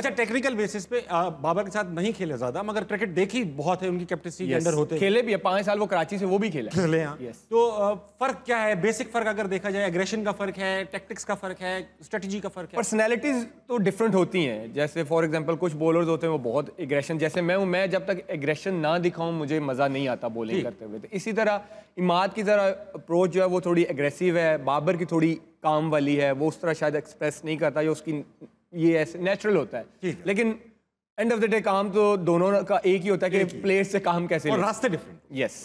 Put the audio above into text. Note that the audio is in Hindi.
अच्छा टेक्निकल बेसिस पे आ, बाबर के साथ नहीं खेले ज्यादा मगर क्रिकेट देखी बहुत है उनकी कैप्टनसी के अंदर होते खेले भी है पांच साल वो कराची से वो भी खेले खेले हैं हाँ। तो फर्क क्या है बेसिक फर्क अगर देखा जाए एग्रेशन का फर्क है टेक्टिक्स का फर्क है स्ट्रेटजी का फर्क है पर्सनैलिटीज तो डिफरेंट होती हैं जैसे फॉर एग्जाम्पल कुछ बॉलर्स होते हैं वो बहुत एग्रेशन जैसे मैं हूँ मैं जब तक एग्रेशन ना दिखाऊँ मुझे मज़ा नहीं आता बॉलिंग करते हुए तो इसी तरह इमाद की जरा अप्रोच जो है वो थोड़ी एग्रेसिव है बाबर की थोड़ी काम वाली है वो उस तरह शायद एक्सप्रेस नहीं करता या उसकी ये ऐसे नेचुरल होता है लेकिन एंड ऑफ द डे काम तो दोनों का एक ही होता है कि प्लेस से काम कैसे और रास्ते डिफरेंट यस